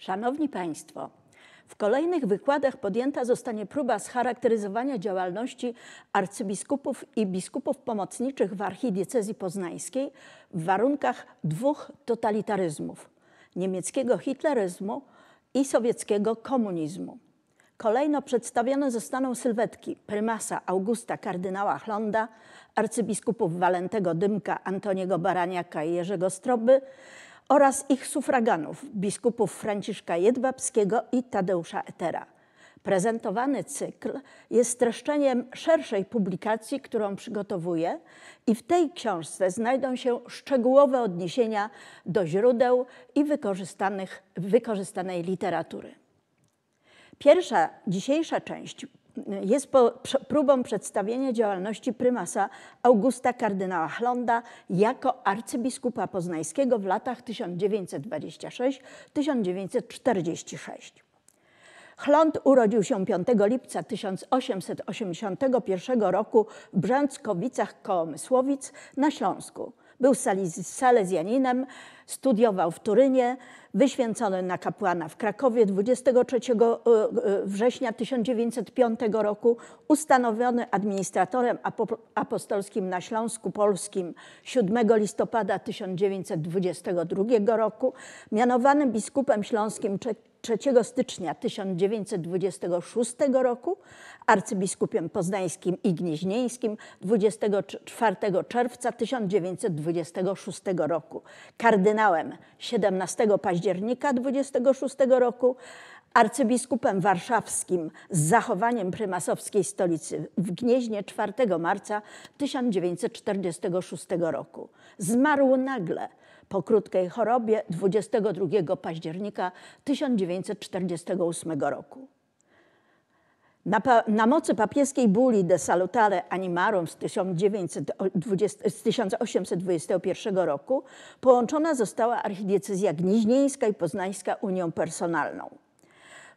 Szanowni Państwo, w kolejnych wykładach podjęta zostanie próba scharakteryzowania działalności arcybiskupów i biskupów pomocniczych w archidiecezji poznańskiej w warunkach dwóch totalitaryzmów niemieckiego hitleryzmu i sowieckiego komunizmu. Kolejno przedstawione zostaną sylwetki prymasa Augusta kardynała Hlonda, arcybiskupów Walentego Dymka, Antoniego Baraniaka i Jerzego Stroby, oraz ich sufraganów, biskupów Franciszka Jedwabskiego i Tadeusza Etera. Prezentowany cykl jest streszczeniem szerszej publikacji, którą przygotowuję, i w tej książce znajdą się szczegółowe odniesienia do źródeł i wykorzystanej literatury. Pierwsza dzisiejsza część jest po, próbą przedstawienia działalności prymasa Augusta kardynała Hlonda jako arcybiskupa poznańskiego w latach 1926-1946. Chląd urodził się 5 lipca 1881 roku w Brzęckowicach koło Mysłowic na Śląsku. Był salezjaninem, studiował w Turynie, wyświęcony na kapłana w Krakowie 23 e, e, września 1905 roku, ustanowiony administratorem apostolskim na Śląsku Polskim 7 listopada 1922 roku, mianowany biskupem śląskim 3 stycznia 1926 roku, arcybiskupiem poznańskim i gnieźnieńskim 24 czerwca 1926 roku, kardynałem 17 października 26 roku, arcybiskupem warszawskim z zachowaniem prymasowskiej stolicy w Gnieźnie 4 marca 1946 roku. Zmarł nagle po krótkiej chorobie 22 października 1948 roku. Na, na, mocy papieskiej buli de salutare animarum z, 1920, z 1821 roku połączona została archidiecezja gnieźnieńska i poznańska unią personalną.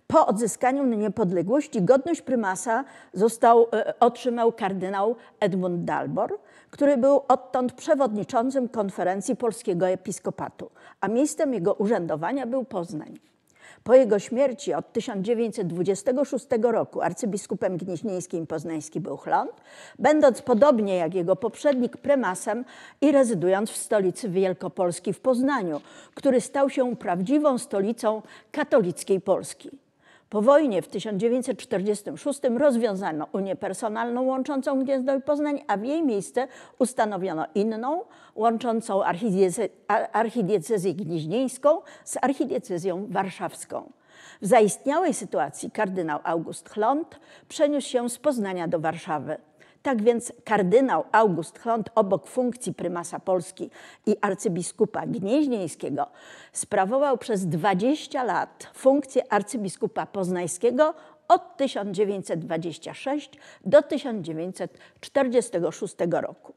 Po odzyskaniu niepodległości godność prymasa został, e, otrzymał kardynał Edmund Dalbor, który był odtąd przewodniczącym konferencji polskiego episkopatu, a miejscem jego urzędowania był Poznań. Po jego śmierci od 1926 roku arcybiskupem gnieźnieńskim poznański był Chląd, będąc podobnie jak jego poprzednik prymasem i rezydując w stolicy Wielkopolski w Poznaniu, który stał się prawdziwą stolicą katolickiej Polski. Po wojnie w 1946 rozwiązano Unię Personalną łączącą Gniezno i Poznań, a w jej miejsce ustanowiono inną, łączącą archidiece, archidiecezję gnieźnieńską z archidiecezją warszawską. W zaistniałej sytuacji kardynał August Chlont przeniósł się z Poznania do Warszawy. Tak więc kardynał August Hont obok funkcji prymasa Polski i arcybiskupa gnieźnieńskiego sprawował przez 20 lat funkcję arcybiskupa poznańskiego od 1926 do 1946 roku.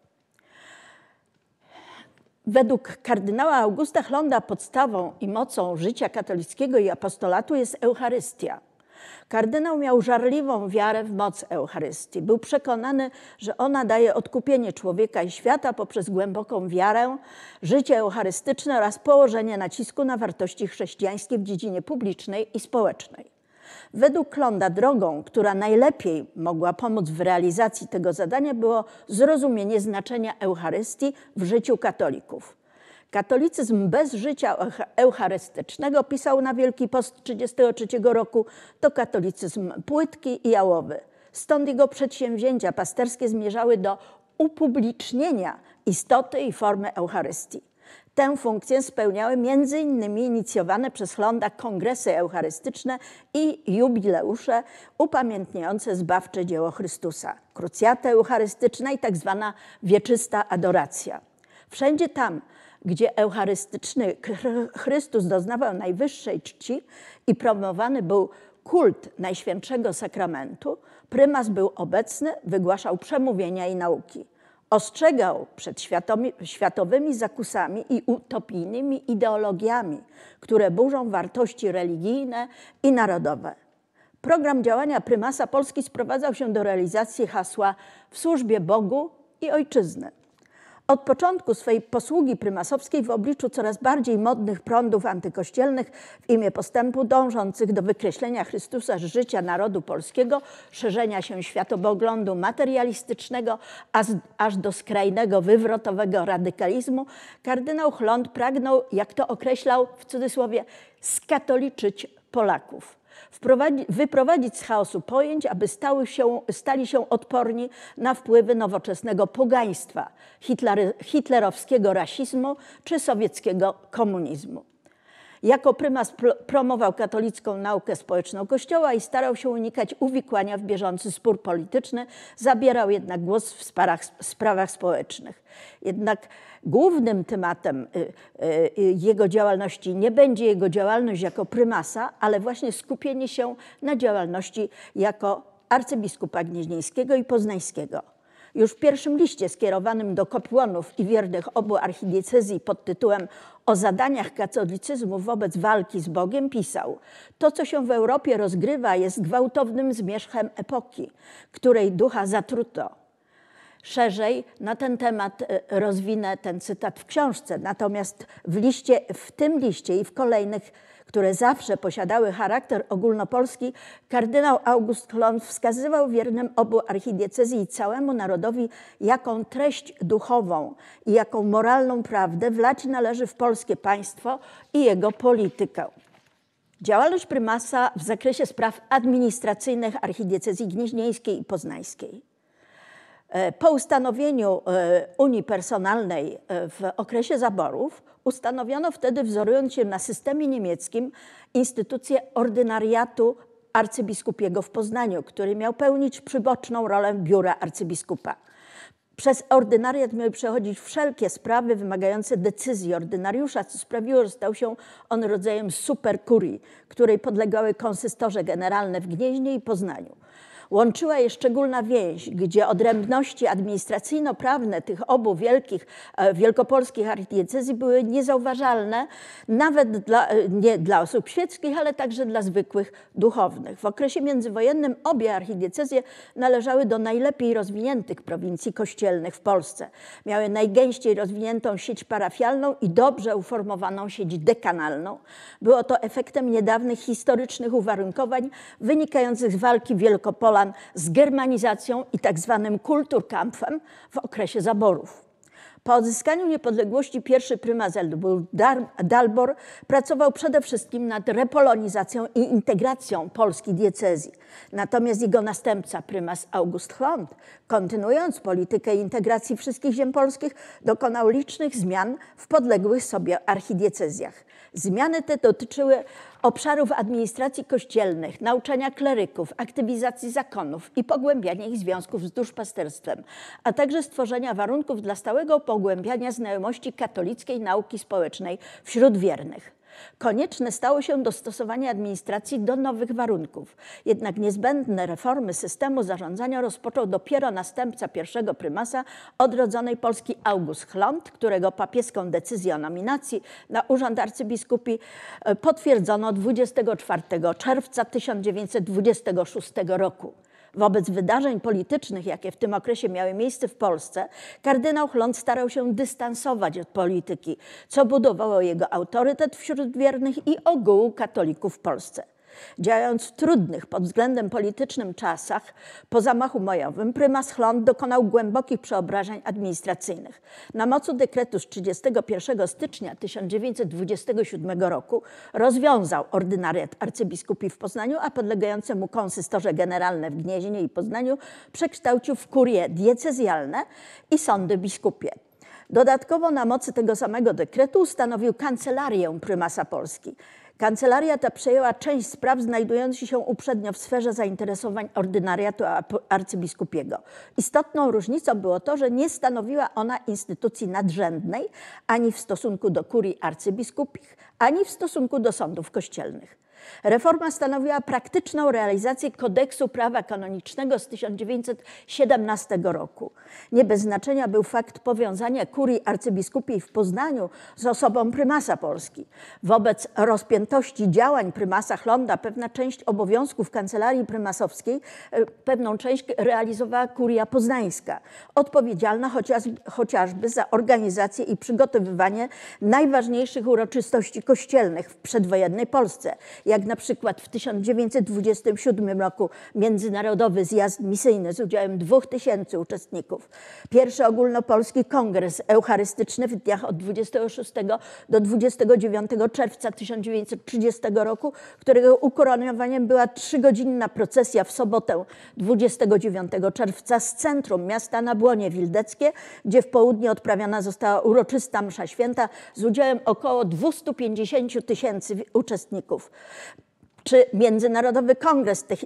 Według kardynała Augusta Hlonda podstawą i mocą życia katolickiego i apostolatu jest Eucharystia – Kardynał miał żarliwą wiarę w moc Eucharystii. Był przekonany, że ona daje odkupienie człowieka i świata poprzez głęboką wiarę, życie eucharystyczne oraz położenie nacisku na wartości chrześcijańskie w dziedzinie publicznej i społecznej. Według Klonda drogą, która najlepiej mogła pomóc w realizacji tego zadania było zrozumienie znaczenia Eucharystii w życiu katolików. Katolicyzm bez życia eucharystycznego, pisał na Wielki Post 1933 roku, to katolicyzm płytki i jałowy. Stąd jego przedsięwzięcia pasterskie zmierzały do upublicznienia istoty i formy Eucharystii. Tę funkcję spełniały m.in. inicjowane przez Londa kongresy eucharystyczne i jubileusze upamiętniające zbawcze dzieło Chrystusa, krucjata eucharystyczna i tzw. Tak wieczysta adoracja. Wszędzie tam, gdzie eucharystyczny Chrystus doznawał najwyższej czci i promowany był kult Najświętszego Sakramentu, prymas był obecny, wygłaszał przemówienia i nauki. Ostrzegał przed światowymi zakusami i utopijnymi ideologiami, które burzą wartości religijne i narodowe. Program działania prymasa Polski sprowadzał się do realizacji hasła w służbie Bogu i ojczyzny. Od początku swojej posługi prymasowskiej w obliczu coraz bardziej modnych prądów antykościelnych w imię postępu dążących do wykreślenia Chrystusa z życia narodu polskiego, szerzenia się światoboglądu materialistycznego, aż do skrajnego wywrotowego radykalizmu, kardynał Chlond pragnął, jak to określał w cudzysłowie, skatoliczyć Polaków wyprowadzić z chaosu pojęć, aby stały się, stali się odporni na wpływy nowoczesnego pogaństwa, hitler, hitlerowskiego rasizmu czy sowieckiego komunizmu. Jako prymas promował katolicką naukę społeczną Kościoła i starał się unikać uwikłania w bieżący spór polityczny, zabierał jednak głos w sprawach sprawach społecznych. Jednak głównym tematem y, y, y, jego działalności nie będzie jego działalność jako prymasa, ale właśnie skupienie się na działalności jako arcybiskupa gnieźnieńskiego i poznańskiego. Już w pierwszym liście skierowanym do kopłonów i wiernych obu archidiecezji pod tytułem o zadaniach katolicyzmu wobec walki z Bogiem pisał: To, co się w Europie rozgrywa, jest gwałtownym zmierzchem epoki, której ducha zatruto. Szerzej na ten temat y, rozwinę ten cytat w książce, natomiast w, liście, w tym liście i w kolejnych które zawsze posiadały charakter ogólnopolski, kardynał August Klon wskazywał wiernym obu archidiecezji i całemu narodowi, jaką treść duchową i jaką moralną prawdę wlać należy w polskie państwo i jego politykę. Działalność prymasa w zakresie spraw administracyjnych archidiecezji gnieźnieńskiej i poznańskiej. E, po ustanowieniu e, Unii Personalnej e, w okresie zaborów Ustanowiono wtedy, wzorując się na systemie niemieckim, instytucję ordynariatu arcybiskupiego w Poznaniu, który miał pełnić przyboczną rolę biura arcybiskupa. Przez ordynariat miały przechodzić wszelkie sprawy wymagające decyzji ordynariusza, co sprawiło, że stał się on rodzajem superkurii, której podlegały konsystorze generalne w Gnieźnie i Poznaniu. Łączyła je szczególna więź, gdzie odrębności administracyjno-prawne tych obu wielkich, e, wielkopolskich archidiecezji były niezauważalne nawet dla, e, nie dla osób świeckich, ale także dla zwykłych duchownych. W okresie międzywojennym obie archidiecezje należały do najlepiej rozwiniętych prowincji kościelnych w Polsce. Miały najgęściej rozwiniętą sieć parafialną i dobrze uformowaną sieć dekanalną. Było to efektem niedawnych historycznych uwarunkowań wynikających z walki Wielkopola z germanizacją i tak zwanym kulturkampfem w okresie zaborów. Po odzyskaniu niepodległości pierwszy prymas Elbur Dalbor pracował przede wszystkim nad repolonizacją i integracją polskiej diecezji. Natomiast jego następca, prymas August Hlond, kontynuując politykę integracji wszystkich ziem polskich, dokonał licznych zmian w podległych sobie archidiecezjach. Zmiany te dotyczyły obszarów administracji kościelnych, nauczania kleryków, aktywizacji zakonów i pogłębiania ich związków z duszpasterstwem, a także stworzenia warunków dla stałego pogłębiania znajomości katolickiej nauki społecznej wśród wiernych. Konieczne stało się dostosowanie administracji do nowych warunków. Jednak niezbędne reformy systemu zarządzania rozpoczął dopiero następca pierwszego prymasa odrodzonej Polski August Chlont, którego papieską decyzję o nominacji na urząd arcybiskupi e, potwierdzono 24 czerwca 1926 roku wobec wydarzeń politycznych, jakie w tym okresie miały miejsce w Polsce, kardynał Chląd starał się dystansować od polityki, co budowało jego autorytet wśród wiernych i ogółu katolików w Polsce. Działając w trudnych pod względem politycznym czasach, po zamachu majowym, prymas Hlond dokonał głębokich przeobrażeń administracyjnych. Na mocy dekretu z 31 stycznia 1927 roku rozwiązał ordynariat arcybiskupi w Poznaniu, a podlegające mu konsystorze generalne w Gnieźnie i Poznaniu przekształcił w kurie diecezjalne i sądy biskupie. Dodatkowo na mocy tego samego dekretu ustanowił kancelarię prymasa Polski. Kancelaria ta przejęła część spraw znajdujących się uprzednio w sferze zainteresowań ordynariatu arcybiskupiego. Istotną różnicą było to, że nie stanowiła ona instytucji nadrzędnej ani w stosunku do kurii arcybiskupich, ani w stosunku do sądów kościelnych. Reforma stanowiła praktyczną realizację kodeksu prawa kanonicznego z 1917 roku. Nie bez znaczenia był fakt powiązania kurii arcybiskupiej w Poznaniu z osobą prymasa Polski. Wobec rozpiętości działań prymasa Chlonda pewna część obowiązków kancelarii prymasowskiej, e, pewną część realizowała kuria poznańska, odpowiedzialna chociażby za organizację i przygotowywanie najważniejszych uroczystości kościelnych w przedwojennej Polsce – jak na przykład w 1927 roku Międzynarodowy Zjazd Misyjny z udziałem 2000 uczestników, pierwszy ogólnopolski kongres eucharystyczny w dniach od 26 do 29 czerwca 1930 roku, którego ukoronowaniem była trzygodzinna procesja w sobotę 29 czerwca z centrum miasta na Błonie Wildeckie, gdzie w południe odprawiana została uroczysta msza święta z udziałem około 250 tysięcy uczestników czy Międzynarodowy Kongres y,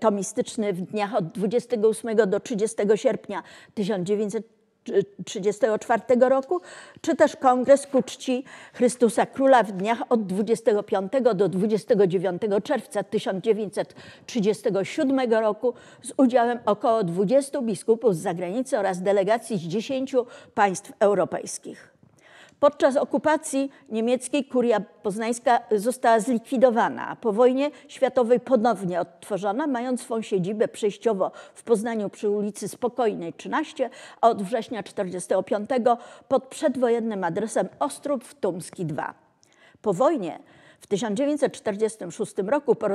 Tomistyczny w dniach od 28 do 30 sierpnia 1934 roku, czy też Kongres ku czci Chrystusa Króla w dniach od 25 do 29 czerwca 1937 roku z udziałem około 20 biskupów z zagranicy oraz delegacji z 10 państw europejskich. Podczas okupacji niemieckiej kuria poznańska została zlikwidowana, a po wojnie światowej ponownie odtworzona, mając swą siedzibę przejściowo w Poznaniu przy ulicy Spokojnej 13, a od września 1945 pod przedwojennym adresem Ostrób w Tumski 2. Po wojnie w 1946 roku po,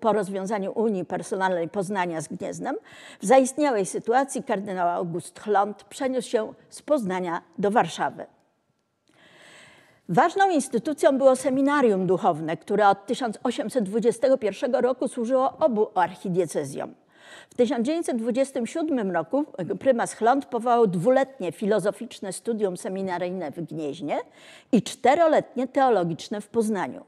po, rozwiązaniu Unii Personalnej Poznania z Gnieznem w zaistniałej sytuacji kardynał August Hlond przeniósł się z Poznania do Warszawy. Ważną instytucją było seminarium duchowne, które od 1821 roku służyło obu archidiecezjom. W 1927 roku e, prymas Chląd powołał dwuletnie filozoficzne studium seminaryjne w Gnieźnie i czteroletnie teologiczne w Poznaniu.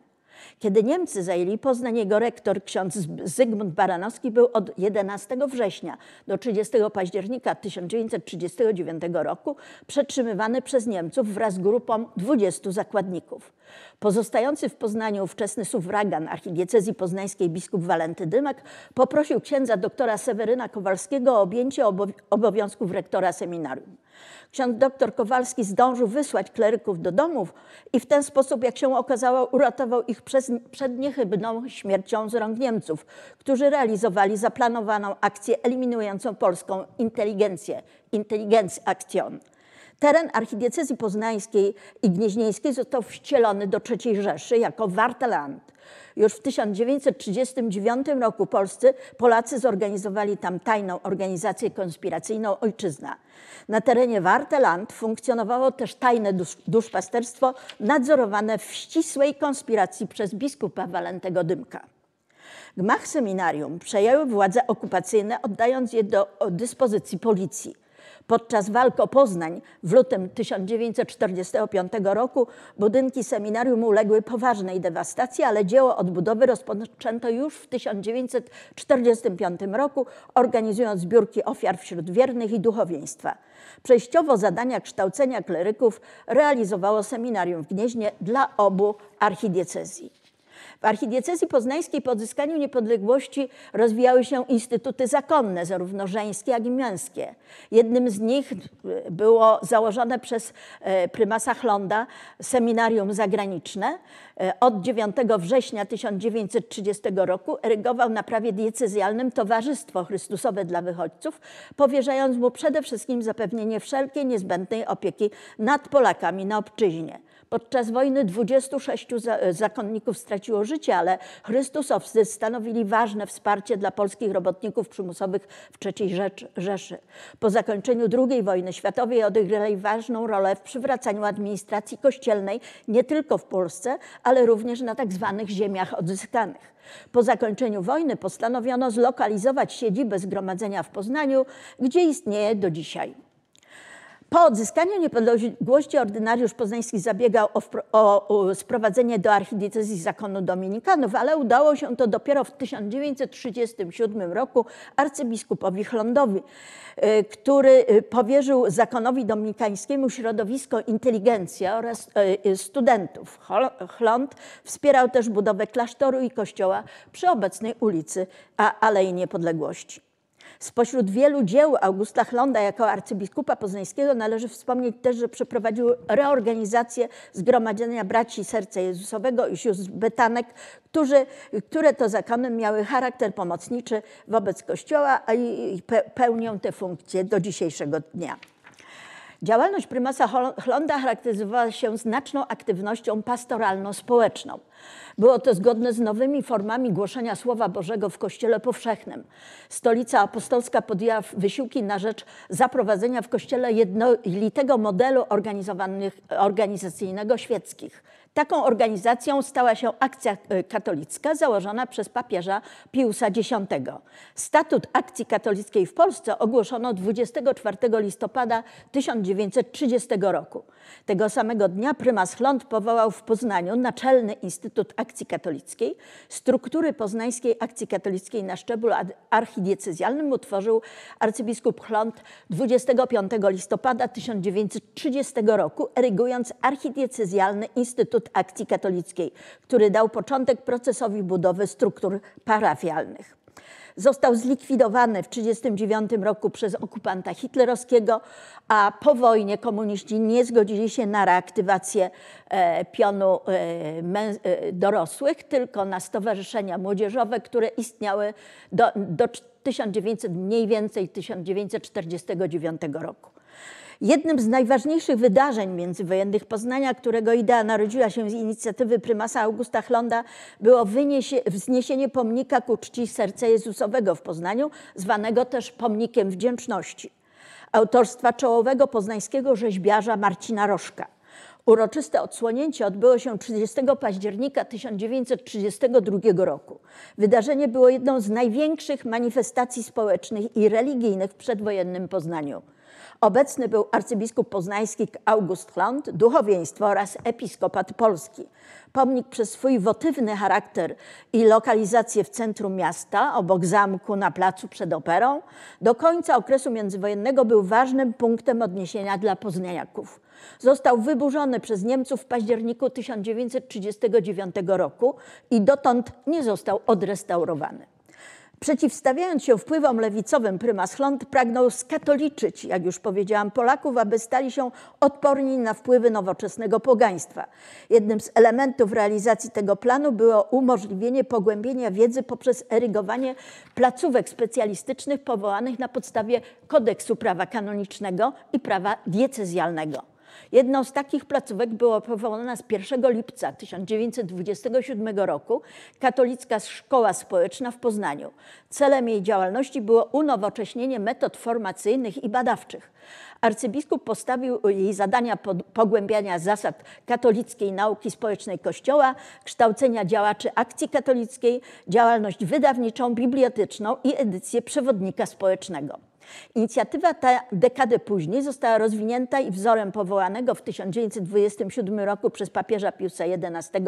Kiedy Niemcy zajęli Poznań, jego rektor ksiądz Zygmunt Baranowski był od 11 września do 30 października 1939 roku przetrzymywany przez Niemców wraz z grupą 20 zakładników. Pozostający w Poznaniu ówczesny suwragan archidiecezji poznańskiej biskup Walenty Dymek poprosił księdza doktora Seweryna Kowalskiego o objęcie obowiązków rektora seminarium. Ksiądz dr Kowalski zdążył wysłać kleryków do domów i w ten sposób, jak się okazało, uratował ich przez, przed niechybną śmiercią z rąk Niemców, którzy realizowali zaplanowaną akcję eliminującą polską inteligencję, inteligencja akcjon. Teren archidiecezji poznańskiej i gnieźnieńskiej został wcielony do III Rzeszy jako Warteland. Już w 1939 roku Polscy, Polacy zorganizowali tam tajną organizację konspiracyjną Ojczyzna. Na terenie Warteland funkcjonowało też tajne duszpasterstwo nadzorowane w ścisłej konspiracji przez biskupa Walentego Dymka. Gmach seminarium przejęły władze okupacyjne, oddając je do dyspozycji policji. Podczas walk o Poznań w lutym 1945 roku budynki seminarium uległy poważnej dewastacji, ale dzieło odbudowy rozpoczęto już w 1945 roku, organizując zbiórki ofiar wśród wiernych i duchowieństwa. Przejściowo zadania kształcenia kleryków realizowało seminarium w Gnieźnie dla obu archidiecezji. W archidiecezji poznańskiej po odzyskaniu niepodległości rozwijały się instytuty zakonne, zarówno żeńskie, jak i męskie. Jednym z nich e, było założone przez e, prymasa Chlonda seminarium zagraniczne. E, od 9 września 1930 roku erygował na prawie diecezjalnym Towarzystwo Chrystusowe dla Wychodźców, powierzając mu przede wszystkim zapewnienie wszelkiej niezbędnej opieki nad Polakami na obczyźnie. Podczas wojny 26 e, zakonników straciło życie, ale chrystusowscy stanowili ważne wsparcie dla polskich robotników przymusowych w III Rzeszy. Po zakończeniu II wojny światowej odegrali ważną rolę w przywracaniu administracji kościelnej nie tylko w Polsce, ale również na tzw. Tak ziemiach odzyskanych. Po zakończeniu wojny postanowiono zlokalizować siedzibę zgromadzenia w Poznaniu, gdzie istnieje do dzisiaj. Po odzyskaniu niepodległości ordynariusz poznański zabiegał o, o, sprowadzenie do archidiecezji zakonu dominikanów, ale udało się to dopiero w 1937 roku arcybiskupowi Chlądowi, y, który y, powierzył zakonowi dominikańskiemu środowisko inteligencja oraz y, studentów. Chląd wspierał też budowę klasztoru i kościoła przy obecnej ulicy Alei Niepodległości. Spośród wielu dzieł Augusta Hlonda jako arcybiskupa poznańskiego należy wspomnieć też, że przeprowadził reorganizację Zgromadzenia Braci Serca Jezusowego i sióstr Betanek, którzy, które to zakony miały charakter pomocniczy wobec Kościoła a i pełnią te funkcje do dzisiejszego dnia. Działalność prymasa Hlonda charakteryzowała się znaczną aktywnością pastoralno-społeczną. Było to zgodne z nowymi formami głoszenia Słowa Bożego w Kościele Powszechnym. Stolica Apostolska podjęła wysiłki na rzecz zaprowadzenia w Kościele jednolitego modelu organizacyjnego świeckich. Taką organizacją stała się Akcja y, Katolicka założona przez papieża Piusa X. Statut Akcji Katolickiej w Polsce ogłoszono 24 listopada 1930 roku. Tego samego dnia prymas Hląd powołał w Poznaniu Naczelny Instytut Instytut Akcji Katolickiej, struktury poznańskiej Akcji Katolickiej na szczeblu archidiecezjalnym utworzył arcybiskup Chląd 25 listopada 1930 roku, erygując archidiecezjalny Instytut Akcji Katolickiej, który dał początek procesowi budowy struktur parafialnych. Został zlikwidowany w 1939 roku przez okupanta hitlerowskiego, a po wojnie komuniści nie zgodzili się na reaktywację e, pionu e, e, dorosłych, tylko na stowarzyszenia młodzieżowe, które istniały do, do 1900, mniej więcej 1949 roku. Jednym z najważniejszych wydarzeń międzywojennych Poznania, którego idea narodziła się z inicjatywy prymasa Augusta Hlonda, było wyniesie, wzniesienie pomnika ku czci Serca Jezusowego w Poznaniu, zwanego też Pomnikiem Wdzięczności, autorstwa czołowego poznańskiego rzeźbiarza Marcina Rożka. Uroczyste odsłonięcie odbyło się 30 października 1932 roku. Wydarzenie było jedną z największych manifestacji społecznych i religijnych w przedwojennym Poznaniu. Obecny był arcybiskup poznański August Klont, duchowieństwo oraz episkopat polski. Pomnik przez swój wotywny charakter i lokalizację w centrum miasta, obok zamku na placu przed operą, do końca okresu międzywojennego był ważnym punktem odniesienia dla poznaniaków. Został wyburzony przez Niemców w październiku 1939 roku i dotąd nie został odrestaurowany. Przeciwstawiając się wpływom lewicowym, prymas Hlont pragnął skatoliczyć, jak już powiedziałam, Polaków, aby stali się odporni na wpływy nowoczesnego pogaństwa. Jednym z elementów realizacji tego planu było umożliwienie pogłębienia wiedzy poprzez erygowanie placówek specjalistycznych powołanych na podstawie kodeksu prawa kanonicznego i prawa diecezjalnego. Jedną z takich placówek była powołana z 1 lipca 1927 roku Katolicka Szkoła Społeczna w Poznaniu. Celem jej działalności było unowocześnienie metod formacyjnych i badawczych. Arcybiskup postawił jej zadania pogłębiania zasad katolickiej nauki społecznej Kościoła, kształcenia działaczy akcji katolickiej, działalność wydawniczą, biblioteczną i edycję przewodnika społecznego. Inicjatywa ta dekadę później została rozwinięta i wzorem powołanego w 1927 roku przez papieża Piusa XI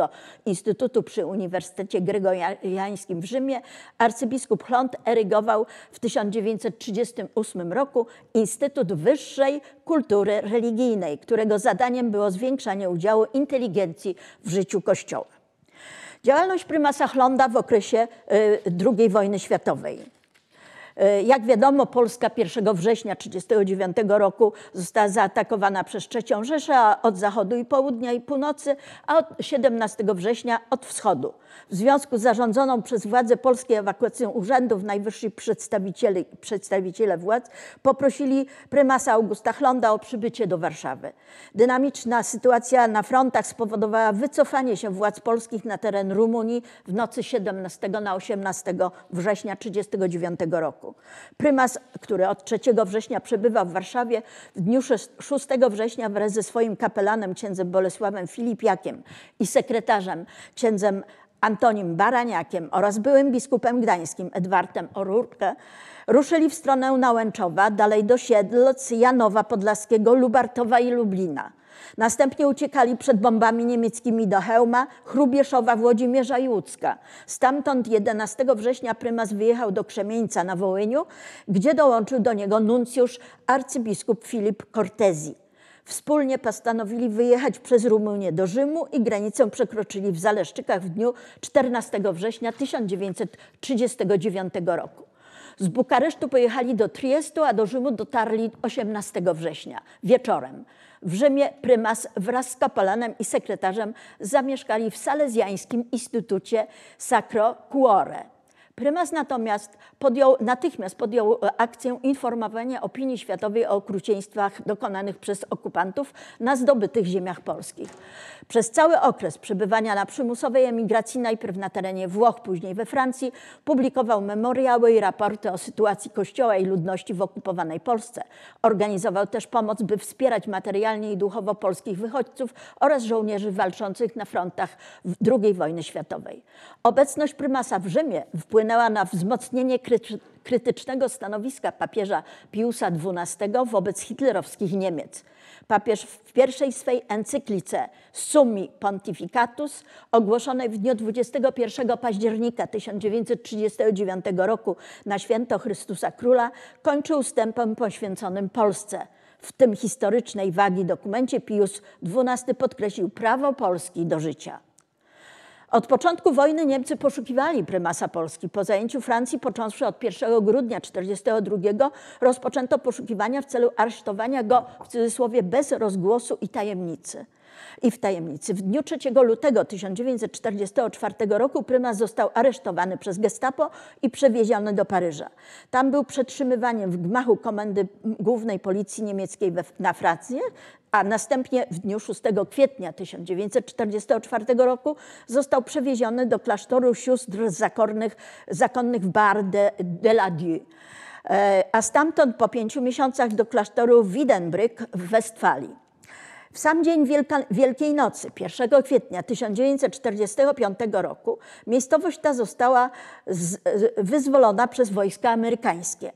Instytutu przy Uniwersytecie Gregoriańskim w Rzymie arcybiskup Hlont erygował w 1938 roku Instytut Wyższej Kultury Religijnej, którego zadaniem było zwiększanie udziału inteligencji w życiu Kościoła. Działalność prymasa Hlonda w okresie y, II wojny światowej. E, jak wiadomo, Polska 1 września 1939 roku została zaatakowana przez III Rzeszę od zachodu i południa i północy, a od 17 września od wschodu. W związku z zarządzoną przez władze polskie ewakuacją urzędów najwyżsi przedstawiciele, przedstawiciele władz poprosili prymasa Augusta Chlonda o przybycie do Warszawy. Dynamiczna sytuacja na frontach spowodowała wycofanie się władz polskich na teren Rumunii w nocy 17 na 18 września 1939 roku roku. Prymas, który od 3 września przebywał w Warszawie, w dniu 6 września wraz ze swoim kapelanem księdzem Bolesławem Filipiakiem i sekretarzem księdzem Antonim Baraniakiem oraz byłym biskupem gdańskim Edwardem Orurkę ruszyli w stronę Nałęczowa, dalej do Siedlc, Janowa Podlaskiego, Lubartowa i Lublina. Następnie uciekali przed bombami niemieckimi do Hełma, Chrubieszowa, Włodzimierza i Łódzka. Stamtąd 11 września prymas wyjechał do Krzemieńca na Wołyniu, gdzie dołączył do niego nuncjusz arcybiskup Filip Cortezi. Wspólnie postanowili wyjechać przez Rumunię do Rzymu i granicę przekroczyli w Zaleszczykach w dniu 14 września 1939 roku. Z Bukaresztu pojechali do Triestu, a do Rzymu dotarli 18 września wieczorem. W Rzymie prymas wraz z kapelanem i sekretarzem zamieszkali w salezjańskim instytucie Sacro Cuore. Prymas natomiast podjął, natychmiast podjął e, akcję informowania opinii światowej o okrucieństwach dokonanych przez okupantów na zdobytych ziemiach polskich. Przez cały okres przebywania na przymusowej emigracji, najpierw na terenie Włoch, później we Francji, publikował memoriały i raporty o sytuacji kościoła i ludności w okupowanej Polsce. Organizował też pomoc, by wspierać materialnie i duchowo polskich wychodźców oraz żołnierzy walczących na frontach II wojny światowej. Obecność prymasa w Rzymie wpłynęła wpłynęła na wzmocnienie krytycznego stanowiska papieża Piusa XII wobec hitlerowskich Niemiec. Papież w pierwszej swej encyklice Summi Pontificatus, ogłoszonej w dniu 21 października 1939 roku na święto Chrystusa Króla, kończył ustępem poświęconym Polsce. W tym historycznej wagi dokumencie Pius XII podkreślił prawo Polski do życia. Od początku wojny Niemcy poszukiwali prymasa Polski. Po zajęciu Francji, począwszy od 1 grudnia 1942, rozpoczęto poszukiwania w celu aresztowania go w cudzysłowie bez rozgłosu i tajemnicy i w tajemnicy. W dniu 3 lutego 1944 roku prymas został aresztowany przez gestapo i przewieziony do Paryża. Tam był przetrzymywaniem w gmachu Komendy Głównej Policji Niemieckiej we, na Francję, a następnie w dniu 6 kwietnia 1944 roku został przewieziony do klasztoru sióstr zakonnych w Bar de, de la Dieu e, a stamtąd po pięciu miesiącach do klasztoru Widenbrück w Westfalii. W sam dzień Wielka, Wielkiej Nocy, 1 kwietnia 1945 roku, miejscowość ta została z, wyzwolona przez wojska amerykańskie.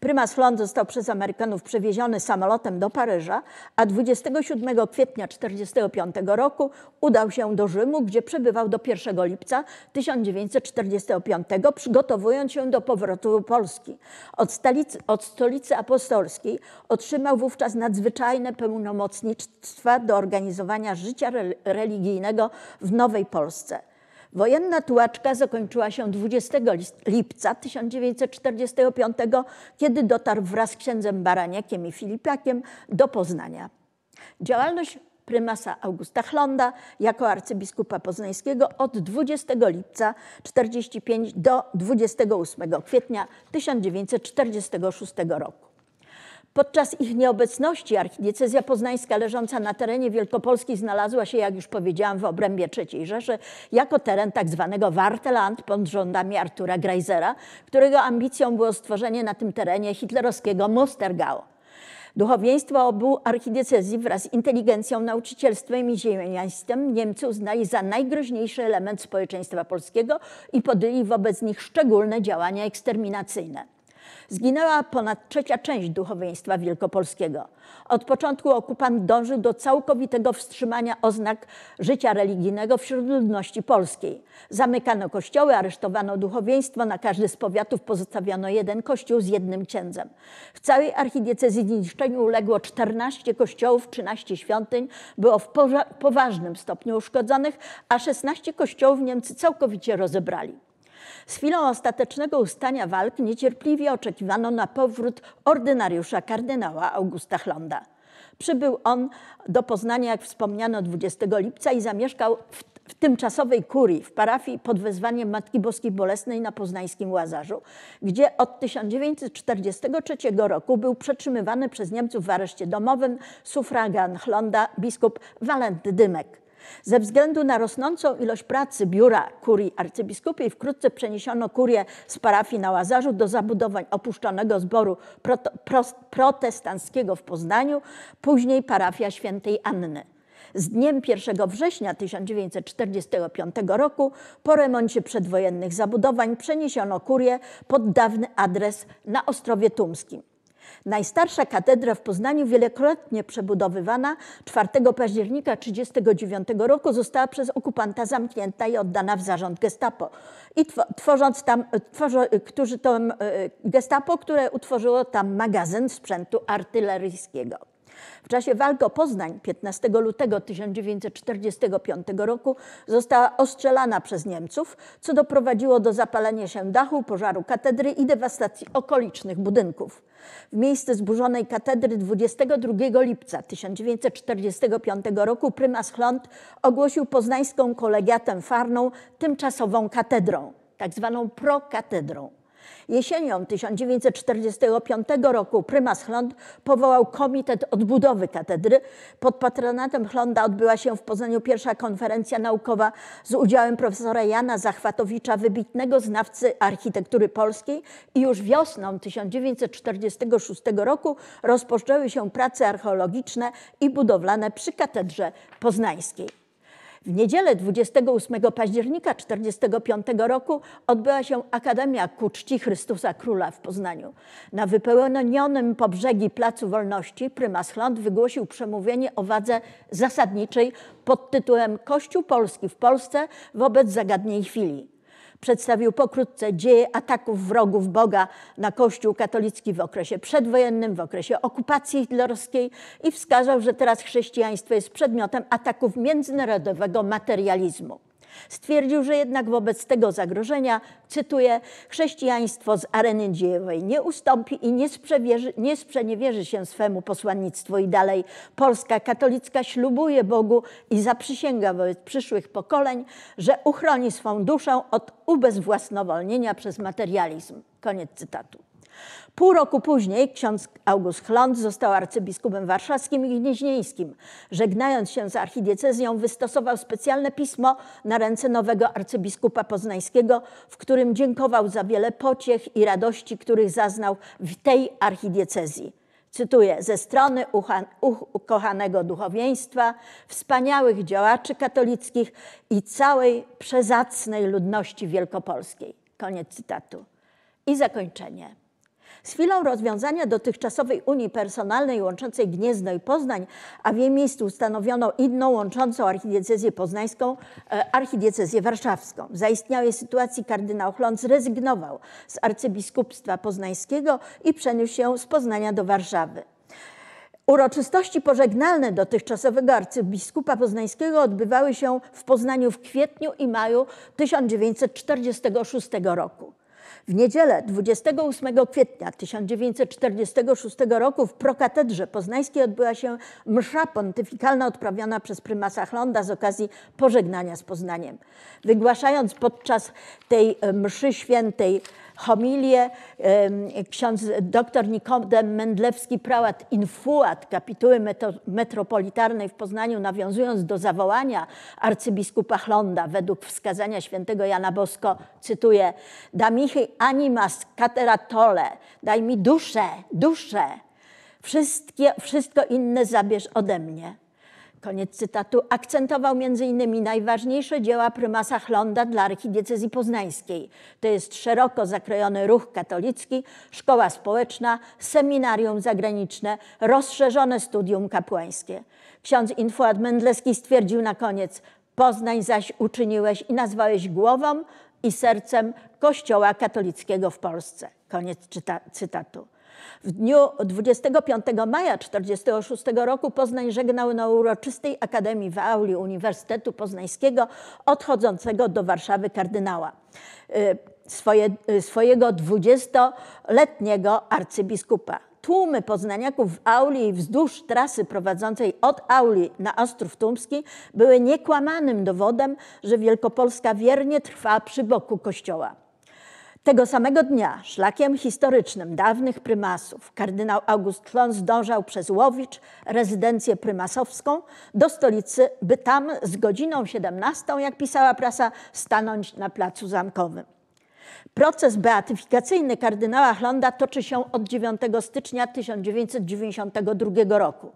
Prymas Lon został przez Amerykanów przewieziony samolotem do Paryża, a 27 kwietnia 1945 roku udał się do Rzymu, gdzie przebywał do 1 lipca 1945, przygotowując się do powrotu do Polski. Od, stolicy, od stolicy apostolskiej otrzymał wówczas nadzwyczajne pełnomocnictwa do organizowania życia religijnego w Nowej Polsce. Wojenna tułaczka zakończyła się 20 lipca 1945, kiedy dotarł wraz z księdzem Baraniakiem i Filipiakiem do Poznania. Działalność prymasa Augusta Chlonda jako arcybiskupa poznańskiego od 20 lipca 45 do 28 kwietnia 1946 roku. Podczas ich nieobecności archidiecezja poznańska leżąca na terenie Wielkopolski znalazła się, jak już powiedziałam, w obrębie III Rzeszy jako teren tzw. Tak Warteland pod rządami Artura Greisera, którego ambicją było stworzenie na tym terenie hitlerowskiego Mostergau. Duchowieństwo obu archidiecezji wraz z inteligencją, nauczycielstwem i ziemiaństwem Niemcy uznali za najgroźniejszy element społeczeństwa polskiego i podjęli wobec nich szczególne działania eksterminacyjne. Zginęła ponad trzecia część duchowieństwa wielkopolskiego. Od początku okupant dążył do całkowitego wstrzymania oznak życia religijnego wśród ludności polskiej. Zamykano kościoły, aresztowano duchowieństwo, na każdy z powiatów pozostawiano jeden kościół z jednym księdzem. W całej archidiecezji zniszczeniu uległo 14 kościołów, 13 świątyń, było w poważnym stopniu uszkodzonych, a 16 kościołów Niemcy całkowicie rozebrali. Z chwilą ostatecznego ustania walk niecierpliwie oczekiwano na powrót ordynariusza kardynała Augusta Hlonda. Przybył on do Poznania, jak wspomniano, 20 lipca i zamieszkał w, w tymczasowej kurii w parafii pod wezwaniem Matki Boskiej Bolesnej na poznańskim Łazarzu, gdzie od 1943 roku był przetrzymywany przez Niemców w areszcie domowym sufragan Hlonda biskup Walenty Dymek. Ze względu na rosnącą ilość pracy biura kurii arcybiskupiej wkrótce przeniesiono kurię z parafii na Łazarzu do zabudowań opuszczonego zboru protestanckiego w Poznaniu, później parafia świętej Anny. Z dniem 1 września 1945 roku po remoncie przedwojennych zabudowań przeniesiono kurię pod dawny adres na Ostrowie Tumskim. Najstarsza katedra w Poznaniu, wielokrotnie przebudowywana, 4 października 1939 roku została przez okupanta zamknięta i oddana w zarząd gestapo, i tworząc tam, e, tworzy, e, którzy to, e, gestapo, które utworzyło tam magazyn sprzętu artyleryjskiego. W czasie walk o Poznań 15 lutego 1945 roku została ostrzelana przez Niemców, co doprowadziło do zapalenia się dachu, pożaru katedry i dewastacji okolicznych budynków. W miejsce zburzonej katedry 22 lipca 1945 roku prymas Chlont ogłosił poznańską kolegiatę farną tymczasową katedrą, tak zwaną prokatedrą. Jesienią 1945 roku prymas Hlond powołał Komitet Odbudowy Katedry. Pod patronatem Hlonda odbyła się w Poznaniu pierwsza konferencja naukowa z udziałem profesora Jana Zachwatowicza, wybitnego znawcy architektury polskiej i już wiosną 1946 roku rozpoczęły się prace archeologiczne i budowlane przy Katedrze Poznańskiej. W niedzielę 28 października 1945 roku odbyła się Akademia ku czci Chrystusa Króla w Poznaniu. Na wypełnionym po brzegi Placu Wolności prymas Hlond wygłosił przemówienie o wadze zasadniczej pod tytułem Kościół Polski w Polsce wobec zagadnień chwili przedstawił pokrótce dzieje ataków wrogów Boga na Kościół katolicki w okresie przedwojennym, w okresie okupacji hitlerowskiej i wskazał, że teraz chrześcijaństwo jest przedmiotem ataków międzynarodowego materializmu. Stwierdził, że jednak wobec tego zagrożenia, cytuję, chrześcijaństwo z areny dziejowej nie ustąpi i nie, nie sprzeniewierzy się swemu posłannictwu i dalej. Polska katolicka ślubuje Bogu i zaprzysięga wobec przyszłych pokoleń, że uchroni swą duszę od ubezwłasnowolnienia przez materializm. Koniec cytatu. Pół roku później ksiądz August Chląd został arcybiskupem warszawskim i gnieźnieńskim. Żegnając się z archidiecezją, wystosował specjalne pismo na ręce nowego arcybiskupa poznańskiego, w którym dziękował za wiele pociech i radości, których zaznał w tej archidiecezji. Cytuję, ze strony ukochanego duchowieństwa, wspaniałych działaczy katolickich i całej przezacnej ludności wielkopolskiej. Koniec cytatu. I zakończenie. Z chwilą rozwiązania dotychczasowej Unii Personalnej łączącej Gniezno i Poznań, a w jej miejscu ustanowiono inną łączącą archidiecezję poznańską, e, archidiecezję warszawską. W zaistniałej sytuacji kardynał Chlon zrezygnował z arcybiskupstwa poznańskiego i przeniósł się z Poznania do Warszawy. Uroczystości pożegnalne dotychczasowego arcybiskupa poznańskiego odbywały się w Poznaniu w kwietniu i maju 1946 roku. W niedzielę 28 kwietnia 1946 roku w prokatedrze poznańskiej odbyła się msza pontyfikalna odprawiona przez prymasa Chlonda z okazji pożegnania z Poznaniem. Wygłaszając podczas tej e, mszy świętej homilię ksiądz dr Nikodem Mendlewski, prałat infuat kapituły metropolitarnej w Poznaniu, nawiązując do zawołania arcybiskupa Chlonda według wskazania świętego Jana Bosko, cytuję, Damichy animas cateratole, daj mi duszę, duszę, Wszystkie, wszystko inne zabierz ode mnie. Koniec cytatu. Akcentował m.in. najważniejsze dzieła prymasa Chlonda dla archidiecezji poznańskiej. To jest szeroko zakrojony ruch katolicki, szkoła społeczna, seminarium zagraniczne, rozszerzone studium kapłańskie. Ksiądz Infuad Mendleski stwierdził na koniec, Poznań zaś uczyniłeś i nazwałeś głową i sercem Kościoła katolickiego w Polsce. Koniec cytatu. W dniu 25 maja 1946 roku Poznań żegnał na uroczystej Akademii w Auli Uniwersytetu Poznańskiego odchodzącego do Warszawy kardynała. Y, swoje, y, swojego dwudziestoletniego arcybiskupa. Tłumy poznaniaków w auli i wzdłuż trasy prowadzącej od auli na Ostrów Tumski były niekłamanym dowodem, że Wielkopolska wiernie trwa przy boku kościoła. Tego samego dnia szlakiem historycznym dawnych prymasów kardynał August Klon zdążał przez Łowicz, rezydencję prymasowską, do stolicy, by tam z godziną 17, jak pisała prasa, stanąć na placu zamkowym. Proces beatyfikacyjny kardynała Hlonda toczy się od 9 stycznia 1992 roku.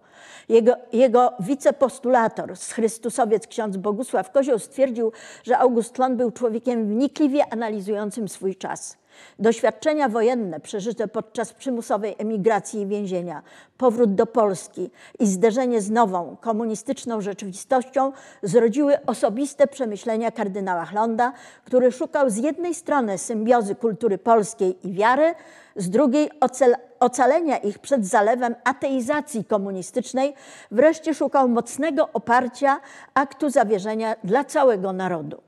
Jego, jego wicepostulator, chrystusowiec ksiądz Bogusław Kozioł stwierdził, że August Hlon był człowiekiem wnikliwie analizującym swój czas. Doświadczenia wojenne przeżyte podczas przymusowej emigracji i więzienia, powrót do Polski i zderzenie z nową, komunistyczną rzeczywistością zrodziły osobiste przemyślenia kardynała Hlonda, który szukał z jednej strony symbiozy kultury polskiej i wiary, z drugiej ocalenia ich przed zalewem ateizacji komunistycznej, wreszcie szukał mocnego oparcia aktu zawierzenia dla całego narodu.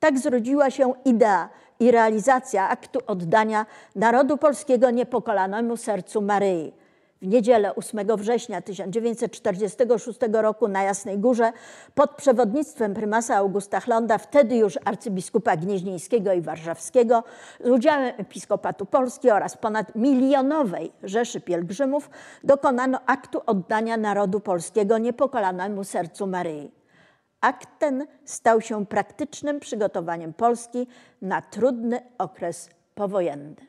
Tak zrodziła się idea i realizacja aktu oddania narodu polskiego niepokolanemu sercu Maryi. W niedzielę 8 września 1946 roku na Jasnej Górze pod przewodnictwem prymasa Augusta Hlonda, wtedy już arcybiskupa gnieźnieńskiego i warszawskiego, z udziałem Episkopatu Polski oraz ponad milionowej Rzeszy Pielgrzymów dokonano aktu oddania narodu polskiego niepokolanemu sercu Maryi. Akt ten stał się praktycznym przygotowaniem Polski na trudny okres powojenny.